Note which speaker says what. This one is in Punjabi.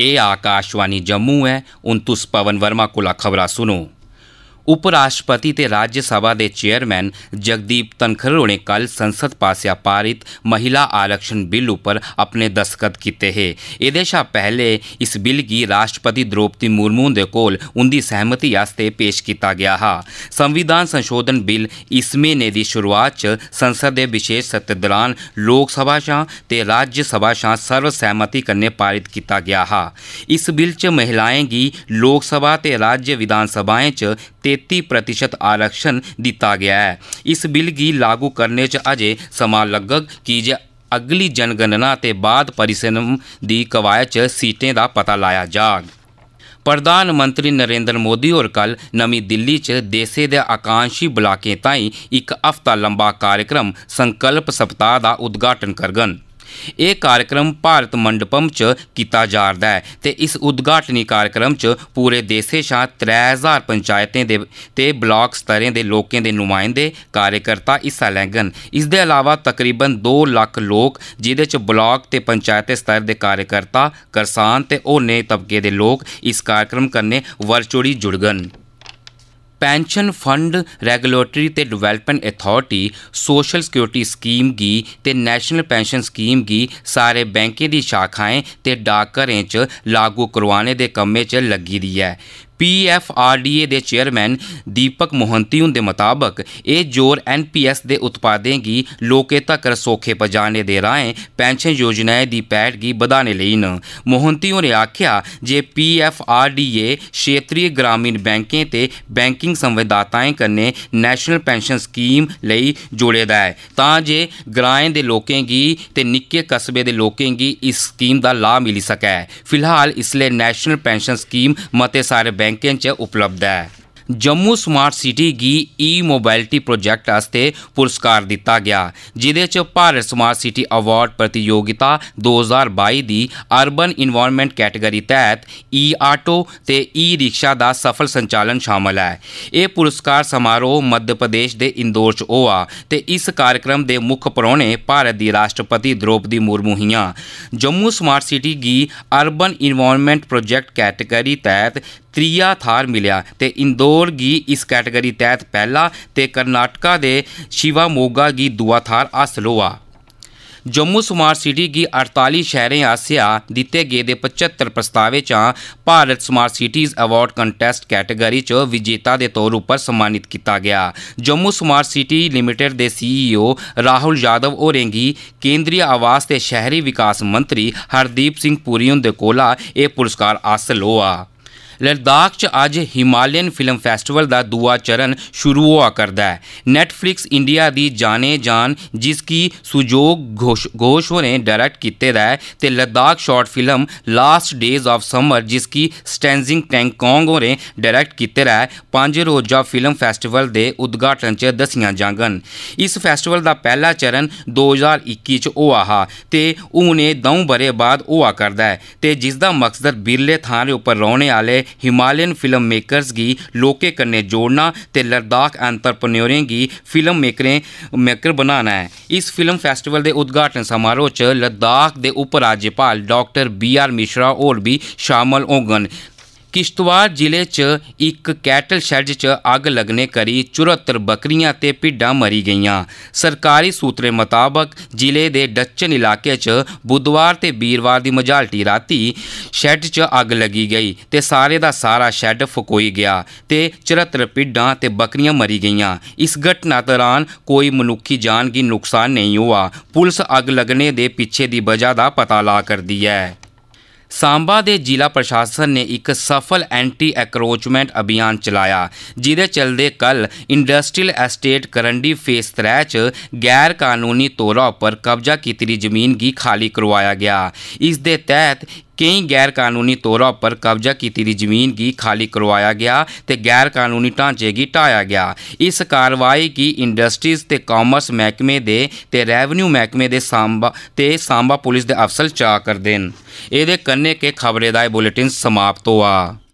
Speaker 1: ਇਹ ਆਕਾਸ਼ਵਾਨੀ ਜੰਮੂ ਹੈ ਉਨਤੁਸ ਪਵਨ ਵਰਮਾ ਕੋਲ ਖਬਰਾਂ ਸੁਣੋ ਉਪ ਰਾਸ਼ਟਰਪਤੀ ਤੇ ਰਾਜ ਸਭਾ ਦੇ ਚੇਅਰਮੈਨ ਜਗਦੀਪ ਤਨਖਰੋ ਨੇ ਕੱਲ ਸੰਸਦ ਪਾਸਿਆ ਪਾਰਿਤ ਮਹਿਲਾ ਆਰक्षण ਬਿੱਲ ਉੱਪਰ ਆਪਣੇ ਦਸਤਖਤ ਕੀਤੇ ਹੈ ਇਹਦੇ ਸ਼ਾ ਪਹਿਲੇ ਇਸ ਬਿੱਲ ਕੀ ਰਾਸ਼ਟਰਪਤੀ द्रौपदी मुर्मू ਦੇ ਕੋਲ ਉਹਦੀ ਸਹਿਮਤੀ ਵਾਸਤੇ ਪੇਸ਼ ਕੀਤਾ ਗਿਆ ਹਾ ਸੰਵਿਧਾਨ ਸੰਸ਼ੋਧਨ ਬਿੱਲ ਇਸ ਮਹੀਨੇ ਦੀ ਸ਼ੁਰੂਆਤ 'ਚ ਸੰਸਦ ਦੇ ਵਿਸ਼ੇਸ਼ ਸਤਰ ਦੌਰਾਨ ਲੋਕ ਸਭਾ ਸ਼ਾ ਤੇ ਰਾਜ ਸਭਾ ਸ਼ਾ ਸਰਵ ਸਹਿਮਤੀ ਕਰਨੇ ਪਾਰਿਤ ਕੀਤਾ ਗਿਆ ਹਾ ਇਸ ਬਿੱਲ 'ਚ ਮਹਿਲਾएं गी ਲੋਕ ਸਭਾ ਤੇ ਰਾਜ ਵਿਧਾਨ ਸਭਾएं 'ਚ 33% आरक्षण ਦਿੱਤਾ ਗਿਆ ਹੈ ਇਸ ਬਿੱਲ ਦੀ ਲਾਗੂ ਕਰਨੇ ਚ ਅਜੇ ਸਮਾਂ ਲੱਗਗ की ਜੇ ਅਗਲੀ ਜਨਗਣਨਾ ਤੇ ਬਾਅਦ ਪਰਿਸਨਮ ਦੀ ਕਵਾਇ 'ਚ ਸੀਟਾਂ ਦਾ ਪਤਾ ਲਾਇਆ ਜਾਗ ਪ੍ਰਧਾਨ ਮੰਤਰੀ ਨਰਿੰਦਰ ਮੋਦੀ ਹੋਰ ਕੱਲ ਨਵੀਂ ਦਿੱਲੀ 'ਚ ਦੇਸੇ ਦੇ ਆਕਾਂਸ਼ੀ ਬਲਾਕਾਂ ਤਾਈਂ ਇੱਕ ਹਫ਼ਤਾ ਲੰਬਾ ਕਾਰਜਕ੍ਰਮ ਸੰਕਲਪ ਸਪਤਾਹ ਦਾ ਉਦਘਾਟਨ ਕਰਗਨ ਇਹ ਕਾਰਜਕ੍ਰਮ ਭਾਰਤ ਮੰਡਪਮ ਚ ਕੀਤਾ ਜਾ ਰਿਹਾ ਹੈ ਤੇ ਇਸ ਉਦਘਾਟਨੀ ਕਾਰਜਕ੍ਰਮ ਚ ਪੂਰੇ ਦੇਸੇ ਸ਼ਾ 3000 ਪੰਚਾਇਤਾਂ ਦੇ ਤੇ ਬਲਾਕ ਸਤਰਾਂ ਦੇ ਲੋਕਾਂ ਦੇ ਨੁਮਾਇੰਦੇ ਕਾਰਜਕਰਤਾ ਹਿੱਸਾ ਲੈਣਗੇ ਇਸ ਦੇ ਇਲਾਵਾ ਤਕਰੀਬਨ 2 ਲੱਖ ਲੋਕ ਜਿਹਦੇ ਚ ਬਲਾਕ ਤੇ ਪੰਚਾਇਤ ਸਤਰ ਦੇ ਕਾਰਜਕਰਤਾ ਕਿਸਾਨ ਤੇ ਉਹਨੇ ਤਬਕੇ ਦੇ ਲੋਕ ਇਸ ਕਾਰਜਕ੍ਰਮ ਕਰਨੇ ਵਰਚੁਅਲੀ ਜੁੜਗਨ ਪੈਨਸ਼ਨ ਫੰਡ ਰੈਗੂਲੇਟਰੀ ਤੇ development authority social security scheme ਗੀ ਤੇ ਨੈਸ਼ਨਲ ਪੈਨਸ਼ਨ ਸਕੀਮ ਗੀ ਸਾਰੇ ਬੈਂਕਾਂ ਦੀ ਸ਼ਾਖਾਵਾਂ ਤੇ ਡਾਕਰਾਂ 'ਚ ਲਾਗੂ ਕਰਵਾਉਣੇ ਦੇ ਕੰਮੇ 'ਚ ਲੱਗੀ ਰਹੀ ਹੈ ਪੀਐਫਆਰਡੀਏ ਦੇ ਚੇਅਰਮੈਨ ਦੀਪਕ ਮੋਹੰਤੀ ਹੁੰਦੇ ਮੁਤਾਬਕ ਇਹ ਜੋਰ ਐਨਪੀਐਸ ਦੇ ਉਤਪਾਦਾਂ ਦੀ ਲੋਕੇ ਤੱਕ ਸੋਖੇ ਪਜਾਣੇ ਦੇ ਰਾਹੇ ਪੈਨਸ਼ਨ ਯੋਜਨਾਏ ਦੀ ਪੈੜ ਗੀ ਵਧਾਣੇ ਲਈ ਨ ਮੋਹੰਤੀ ਹੋਰੇ ਆਖਿਆ ਜੇ ਪੀਐਫਆਰਡੀਏ ਖੇਤਰੀ ਗ੍ਰਾਮੀਣ ਬੈਂਕਾਂ ਤੇ ਬੈਂਕਿੰਗ ਸੰਵਿਧਾਤਾਵਾਂ ਕਰਨੇ ਨੈਸ਼ਨਲ ਪੈਨਸ਼ਨ ਸਕੀਮ ਲਈ ਜੋੜੇ ਦਾ ਹੈ ਤਾਂ ਜੇ ਗ੍ਰਾਮੇ ਦੇ ਲੋਕਾਂ ਗੀ ਤੇ ਨਿੱਕੇ ਕਸਬੇ ਦੇ ਲੋਕਾਂ ਗੀ ਇਸ ਸਕੀਮ ਦਾ ਲਾਭ ਮਿਲ ਸਕੇ ਫਿਲਹਾਲ ਇਸ ਲਈ ਨੈਸ਼ਨਲ ਪੈਨਸ਼ਨ ਸਕੀਮ ਮਤੇ ਸਾਰੇ बँकेचे उपलब्ध ऐ ਜੰਮੂ ਸਮਾਰਟ ਸਿਟੀ ਗੀ ਈ ਮੋਬਿਲਿਟੀ ਪ੍ਰੋਜੈਕਟ ਵਾਸਤੇ ਪੁਰਸਕਾਰ ਦਿੱਤਾ ਗਿਆ ਜਿਦੇ ਚ ਭਾਰਤ ਸਮਾਰਟ ਸਿਟੀ ਅਵਾਰਡ ਪ੍ਰਤੀਯੋਗਿਤਾ 2022 ਦੀ ਅਰਬਨ এনवायरमेंट ਕੈਟਾਗਰੀ ਤਹਿਤ ਈ ਆਟੋ ਤੇ ਈ ਰਿਕਸ਼ਾ ਦਾ ਸਫਲ ਸੰਚਾਲਨ ਸ਼ਾਮਲ ਹੈ ਇਹ ਪੁਰਸਕਾਰ ਸਮਾਰੋਹ ਮੱਧ ਪ੍ਰਦੇਸ਼ ਦੇ ਇੰਦੌਰ ਚ ਹੋਆ ਤੇ ਇਸ ਕਾਰਜਕ੍ਰਮ ਦੇ ਮੁੱਖ ਪਰੋਣੇ ਭਾਰਤ ਦੀ ਰਾਸ਼ਟਰਪਤੀ ਦ੍ਰੋਪਦੀ ਮੁਰਮੂ ਹੀਆਂ ਜੰਮੂ ਸਮਾਰਟ ਸਿਟੀ ਗੀ ਅਰਬਨ এনवायरमेंट ਪ੍ਰੋਜੈਕਟ ਕੈਟਾਗਰੀ ਤਹਿਤ ਤ੍ਰਿਆ ਥਾਰ ਮਿਲਿਆ ਤੇ ਇੰਦੌਰ ਗੀ ਇਸ ਕੈਟਾਗਰੀ ਤਹਿਤ ਪਹਿਲਾ ਤੇ ਕਰਨਾਟਕਾ ਦੇ ਸ਼ਿਵਾ ਮੋਗਾ ਗੀ ਦੁਆ ਥਾਰ ਹਾਸਲ ਹੋਆ ਜੰਮੂ ਸਮਾਰ ਸਿਟੀ ਗੀ 48 ਸ਼ਹਿਰਾਂ ਆਸਿਆ ਦਿੱਤੇ ਗਏ ਦੇ 75 ਪ੍ਰਸਤਾਵੇ ਚਾ Bharat smart cities award contest category ਚ ਵਿਜੇਤਾ ਦੇ ਤੌਰ ਉਪਰ ਸਨਮਾਨਿਤ ਕੀਤਾ ਗਿਆ ਜੰਮੂ ਸਮਾਰ ਸਿਟੀ ਲਿਮਿਟਿਡ ਦੇ ਸੀਈਓ ਰਾਹੁਲ ਯਾਦਵ ਹੋਰੇਂਗੀ ਕੇਂਦਰੀ ਆਵਾਸ ਤੇ ਸ਼ਹਿਰੀ ਵਿਕਾਸ ਮੰਤਰੀ ਹਰਦੀਪ ਸਿੰਘ ਪੁਰੀ ਹੁੰਦੇ ਕੋਲਾ ਇਹ ਪੁਰਸਕਾਰ ਹਾਸਲ ਹੋਆ ਲਦਾਖ 'ਚ ਅੱਜ ਹਿਮਾਲੀਅਨ ਫਿਲਮ ਫੈਸਟੀਵਲ ਦਾ ਦੂਆ ਚਰਨ ਸ਼ੁਰੂ ਹੋਆ ਕਰਦਾ ਹੈ ਨੈਟਫਲਿਕਸ ਇੰਡੀਆ ਦੀ ਜਾਣੇ ਜਾਨ ਜਿਸ ਕੀ ਸੁਜੋਗ ਘੋਸ਼ ਹੋਰੇ ਡਾਇਰੈਕਟ ਕੀਤੇ ਦਾ ਹੈ ਤੇ Ladakh short film last days of summer ਜਿਸ ਕੀ ਸਟੈਂਜਿੰਗ ਟੈਂਕੋਂਗ ਹੋਰੇ ਡਾਇਰੈਕਟ ਕੀਤੇ ਦਾ ਹੈ ਪੰਜ ਰੋਜ਼ਾ ਫਿਲਮ ਫੈਸਟੀਵਲ ਦੇ ਉਦਘਾਟਨ 'ਚ ਦਸੀਆਂ ਜਾਗਨ ਇਸ ਫੈਸਟੀਵਲ ਦਾ ਪਹਿਲਾ ਚਰਨ 2021 'ਚ ਹੋਆ ਹਾ ਤੇ ਉਹਨੇ ਦਉ ਬਰੇ ਬਾਅਦ ਹੋਆ ਕਰਦਾ ਹੈ ਤੇ ਜਿਸ ਦਾ ਮਕਸਦ ਬਿਰਲੇ ਥਾਂ ਦੇ ਉੱਪਰ ਰਹਿਣ ਵਾਲੇ हिमालयन फिल्म मेकर्स गी लोके कन्नै जोड़ना ते लद्दाख एंटरप्रन्योरें गी फिल्म मेकरें मेकर बनाना है इस फिल्म फेस्टिवल दे उद्घाटन समारोह च लद्दाख दे उपराज्यपाल डॉ बी आर मिश्रा होर बी शामल होङन ਕਿਸ਼ਤਵਾੜ ਜ਼ਿਲ੍ਹੇ 'ਚ ਇੱਕ ਕੈਟਲ ਸ਼ੈੱਡ 'ਚ ਅੱਗ ਲੱਗਣੇ ਕਰੀ 74 ਬੱਕਰੀਆਂ ਤੇ ਭਿੱਡਾਂ ਮਰੀ ਗਈਆਂ ਸਰਕਾਰੀ ਸੂਤਰੇ ਮੁਤਾਬਕ ਜ਼ਿਲ੍ਹੇ ਦੇ ਡੱਚਨ ਇਲਾਕੇ 'ਚ ਬੁੱਧਵਾਰ ਤੇ ਵੀਰਵਾਰ ਦੀ ਮਝਾਲਟੀ ਰਾਤੀ ਸ਼ੈੱਡ 'ਚ ਅੱਗ ਲੱਗੀ ਗਈ ਤੇ ਸਾਰੇ ਦਾ ਸਾਰਾ ਸ਼ੈੱਡ ਫੁਕੋਈ ਗਿਆ ਤੇ 74 ਭਿੱਡਾਂ ਤੇ ਬੱਕਰੀਆਂ ਮਰੀ ਗਈਆਂ ਇਸ ਘਟਨਾ ਦੌਰਾਨ ਕੋਈ ਮਨੁੱਖੀ ਜਾਨ ਦੀ ਨੁਕਸਾਨ ਨਹੀਂ ਹੋਇਆ ਪੁਲਿਸ ਅੱਗ ਲੱਗਨੇ ਦੇ ਪਿੱਛੇ ਦੀ ਵਜ੍ਹਾ ਦਾ ਪਤਾ ਲਾ ਕਰਦੀ ਹੈ ਸਾਂਬਾ ਦੇ ਜ਼ਿਲ੍ਹਾ ਪ੍ਰਸ਼ਾਸਨ ਨੇ ਇੱਕ ਸਫਲ ਐਂਟੀ ਐਕਰੋਚਮੈਂਟ ਅਭਿਆਨ ਚਲਾਇਆ ਜਿਹਦੇ ਚਲਦੇ ਕੱਲ ਇੰਡਸਟਰੀਅਲ ਐਸਟੇਟ ਕਰੰਡੀ ਫੇਸ 3 ਚ ਗੈਰ ਕਾਨੂੰਨੀ ਤੌਰ ਉੱਪਰ ਕਬਜ਼ਾ ਕੀਤੀ ਜ਼ਮੀਨ ਦੀ ਖਾਲੀ ਕਰਵਾਇਆ ਗਿਆ ਇਸ ਦੇ ਤਹਿਤ ਕਈ ਗੈਰ ਕਾਨੂੰਨੀ ਤੌਰਾਂ ਉੱਪਰ ਕਬਜ਼ਾ ਕੀਤੀ ਦੀ ਜ਼ਮੀਨ ਕੀ ਖਾਲੀ ਕਰਵਾਇਆ ਗਿਆ ਤੇ ਗੈਰ ਕਾਨੂੰਨੀ ਢਾਂਚੇ ਟਾਇਆ ਗਿਆ ਇਸ ਕਾਰਵਾਈ ਕੀ ਇੰਡਸਟਰੀਜ਼ ਤੇ ਕਾਮਰਸ ਮਹਿਕਮੇ ਦੇ ਤੇ ਰੈਵਨਿਊ ਮਹਿਕਮੇ ਦੇ ਸਾਂਬਾ ਤੇ ਸਾਂਬਾ ਪੁਲਿਸ ਦੇ ਅਫਸਰ ਚਾ ਕਰਦੇ ਨੇ ਇਹਦੇ ਕੰਨੇ ਕੇ ਖਬਰੇ ਦਾ ਇਹ ਬੁਲੇਟਿਨ ਸਮਾਪਤ ਹੋਆ